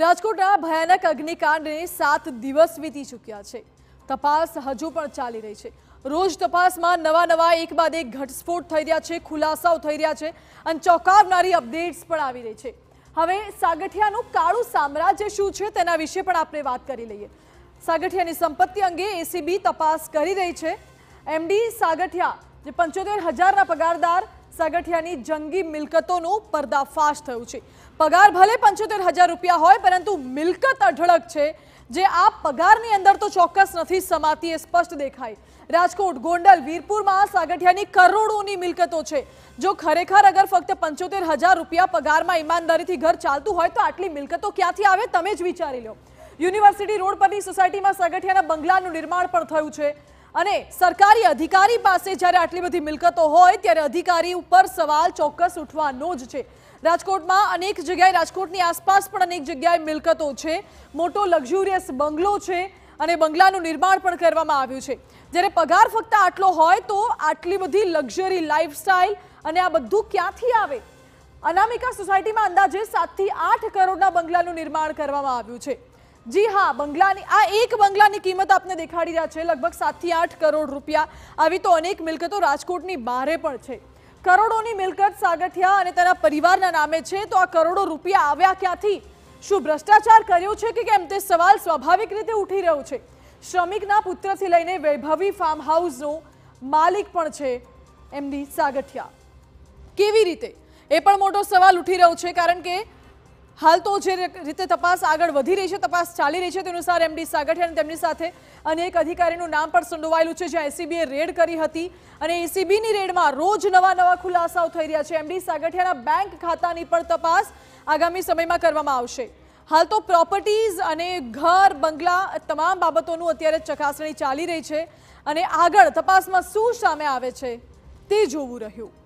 રાજકોટના ભયાનક અગ્નિકાંડને સાત દિવસ વીતી ચૂક્યા છે તપાસ હજુ પણ ચાલી રહી છે રોજ તપાસમાં નવા નવા એક બાદ એક ઘટસ્ફોટ થઈ રહ્યા છે ખુલાસાઓ થઈ રહ્યા છે અને ચોંકાવનારી અપડેટ્સ પણ આવી રહી છે હવે સાગઠિયાનું કાળું સામ્રાજ્ય શું છે તેના વિશે પણ આપણે વાત કરી લઈએ સાગઠિયાની સંપત્તિ અંગે એસીબી તપાસ કરી રહી છે એમડી સાગઠિયા જે પંચોતેર હજારના પગારદાર સાગઠિયાની જંગી મિલકતોનું પર્દાફાશ થયું છે પગાર ભલે પંચોતેર હજાર રૂપિયા હોય પરંતુ મિલકત અઢળક છે જે આ પગારની અંદર તો ચોક્કસ નથી સમાતી એ સ્પષ્ટ દેખાય રાજકોટ ગોંડલ વીરપુરમાં સાગઠિયાની કરોડોની મિલકતો છે જો ખરેખર અગર ફક્ત પંચોતેર હજાર રૂપિયા પગારમાં ઈમાનદારીથી ઘર ચાલતું હોય તો આટલી મિલકતો ક્યાંથી આવે તમે જ વિચારી લો યુનિવર્સિટી રોડ પરની સોસાયટીમાં સાગઠિયાના બંગલાનું નિર્માણ પણ થયું છે અને સરકારી અધિકારી પાસે જ્યારે આટલી બધી મિલકતો હોય ત્યારે અધિકારી ઉપર સવાલ ચોક્કસ ઉઠવાનો જ છે રાજકોટમાં અનેક જગ્યાએ રાજકોટની આસપાસ પણ અનેક જગ્યાએ મિલકતો છે મોટો લક્ઝુરિયસ બંગલો છે અને બંગલાનું નિર્માણ પણ કરવામાં આવ્યું છે જ્યારે પગાર ફક્ત આટલો હોય તો આટલી બધી લક્ઝરી લાઇફસ્ટાઇલ અને આ બધું ક્યાંથી આવે અનામિકા સોસાયટીમાં અંદાજે સાતથી આઠ કરોડના બંગલાનું નિર્માણ કરવામાં આવ્યું છે જી હા બંગલાની આ એક બંગલાની કિંમત આપને દેખાડી રહ્યા છે લગભગ સાતથી આઠ કરોડ રૂપિયા આવી તો અનેક મિલકતો રાજકોટની બહારે પણ છે કરોડોની મિલકત સાગઠિયા અને તેના પરિવારના નામે છે તો આ કરોડો રૂપિયા આવ્યા ક્યાંથી શું ભ્રષ્ટાચાર કર્યો છે કે કેમ તે સવાલ સ્વાભાવિક રીતે ઉઠી રહ્યો છે શ્રમિકના પુત્રથી લઈને વૈભવી ફાર્મ હાઉસનો માલિક પણ છે એમની સાગઠિયા કેવી રીતે એ પણ મોટો સવાલ ઉઠી રહ્યો છે કારણ કે હાલ તો જે રીતે તપાસ આગળ વધી રહી છે તપાસ ચાલી રહી છે તે અનુસાર એમડી સાગઠિયા અને તેમની સાથે અનેક અધિકારીનું નામ પણ સંડોવાયેલું છે જ્યાં એસીબીએ રેડ કરી હતી અને એસીબીની રેડમાં રોજ નવા નવા ખુલાસાઓ થઈ રહ્યા છે એમડી સાગઠિયાના બેંક ખાતાની પણ તપાસ આગામી સમયમાં કરવામાં આવશે હાલ તો પ્રોપર્ટીઝ અને ઘર બંગલા તમામ બાબતોનું અત્યારે ચકાસણી ચાલી રહી છે અને આગળ તપાસમાં શું સામે આવે છે તે જોવું રહ્યું